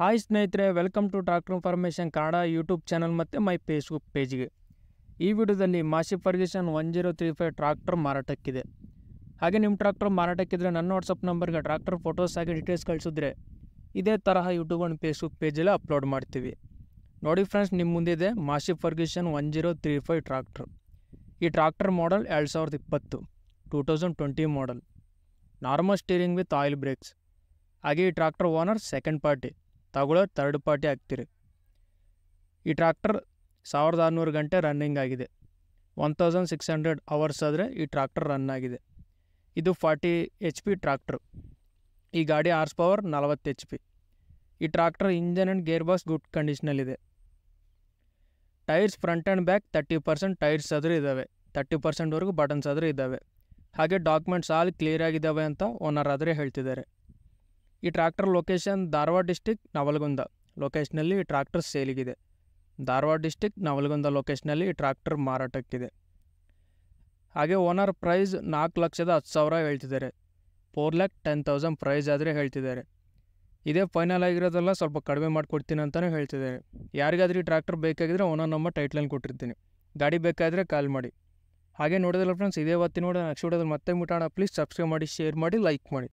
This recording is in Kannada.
ಹಾಯ್ ಸ್ನೇಹಿತರೆ welcome to tractor information Kannada YouTube channel ಮತ್ತು ಮೈ ಫೇಸ್ಬುಕ್ ಪೇಜ್ಗೆ ಈ ವಿಡಿಯೋದಲ್ಲಿ Massey Ferguson one zero three five tractor ಮಾರಾಟಕ್ಕಿದೆ ಹಾಗೆ ನಿಮ್ಮ ಟ್ರಾಕ್ಟರ್ ಮಾರಾಟಕ್ಕಿದ್ರೆ ನನ್ನ ವಾಟ್ಸಪ್ ನಂಬರ್ಗೆ ಟ್ರಾಕ್ಟರ್ ಫೋಟೋಸ್ ಹಾಗೆ ಡೀಟೇಲ್ಸ್ ಕಳಿಸಿದ್ರೆ ಇದೇ ತರಹ ಯೂಟ್ಯೂಬ್ ಒಂದು ಫೇಸ್ಬುಕ್ ಪೇಜಲ್ಲಿ ಅಪ್ಲೋಡ್ ಮಾಡ್ತೀವಿ ನೋಡಿ ಫ್ರೆಂಡ್ಸ್ ನಿಮ್ಮ ಮುಂದಿದೆ Massey Ferguson one zero three five tractor ಈ ಟ್ರಾಕ್ಟರ್ ಮಾಡಲ್ ಎರಡು ಸಾವಿರದ ಇಪ್ಪತ್ತು two thousand twenty model normal steering with oil brakes ಹಾಗೆ ಈ ಟ್ರಾಕ್ಟರ್ ಓನರ್ ಸೆಕೆಂಡ್ ಪಾರ್ಟಿ ತಗೊಳ್ಳೋ ಥರ್ಡ್ ಪಾರ್ಟಿ ಹಾಕ್ತೀರಿ ಈ ಟ್ರ್ಯಾಕ್ಟರ್ ಸಾವಿರದ ಆರುನೂರು ಗಂಟೆ ರನ್ನಿಂಗ್ ಆಗಿದೆ one thousand six hundred hours ಆದರೆ ಈ ಟ್ರ್ಯಾಕ್ಟರ್ ರನ್ ಆಗಿದೆ ಇದು ಫಾರ್ಟಿ ಎಚ್ ಪಿ ಟ್ರ್ಯಾಕ್ಟ್ರು ಈ ಗಾಡಿ ಆರ್ಸ್ ಪವರ್ ನಲವತ್ತು ಎಚ್ ಪಿ ಈ tractor engine and gear box good ಇದೆ tyres front and back thirty percent tyres ಆದರೂ ಇದ್ದಾವೆ ತರ್ಟಿ ಪರ್ಸೆಂಟ್ವರೆಗೂ ಬಟನ್ಸ್ ಆದರೂ ಇದ್ದಾವೆ ಹಾಗೆ ಡಾಕ್ಯುಮೆಂಟ್ಸ್ ಆಲ್ ಕ್ಲಿಯರ್ ಆಗಿದ್ದಾವೆ ಅಂತ ಓನರ್ ಆದರೆ ಹೇಳ್ತಿದ್ದಾರೆ ಈ tractor location Dharwad district Navalgund ಲೊಕೇಶ್ನಲ್ಲಿ ಈ ಟ್ರ್ಯಾಕ್ಟರ್ ಸೇಲಿಗಿದೆ ಧಾರವಾಡ ಡಿಸ್ಟಿಕ್ ನವಲಗುಂದ ಲೊಕೇಶ್ನಲ್ಲಿ ಈ ಟ್ರ್ಯಾಕ್ಟರ್ ಮಾರಾಟಕ್ಕಿದೆ ಹಾಗೆ ಓನರ್ ಪ್ರೈಸ್ ನಾಲ್ಕು ಲಕ್ಷದ ಹತ್ತು ಸಾವಿರ ಹೇಳ್ತಿದ್ದಾರೆ four lakh ten thousand price ಆದರೆ ಹೇಳ್ತಿದ್ದಾರೆ ಇದೇ ಫೈನಲ್ ಆಗಿರೋದೆಲ್ಲ ಸ್ವಲ್ಪ ಕಡಿಮೆ ಮಾಡಿಕೊಡ್ತೀನಿ ಅಂತಲೇ ಹೇಳ್ತಿದ್ದಾರೆ ಯಾರಿಗಾದ್ರೂ ಈ ಟ್ರ್ಯಾಕ್ಟರ್ ಬೇಕಾಗಿದ್ದರೆ ಓನರ್ ನಮ್ಮ ಟೈಟ್ಲಲ್ಲಿ ಕೊಟ್ಟಿರ್ತೀನಿ ಗಾಡಿ ಬೇಕಾದರೆ ಕಾಲ್ ಮಾಡಿ ಹಾಗೆ ನೋಡಿದ್ರೆ ಫ್ರೆಂಡ್ಸ್ ಇದೇ ಹೊತ್ತಿನ ನೋಡಿ ನೆಕ್ಸ್ಟ್ ವಿಡಿಯೋದಲ್ಲಿ ಮತ್ತೆ ಮುಟ್ಟೋಣ ಪ್ಲೀಸ್ ಸಬ್ಸ್ಕ್ರೈಬ್ ಮಾಡಿ ಶೇರ್ ಮಾಡಿ ಲೈಕ್ ಮಾಡಿ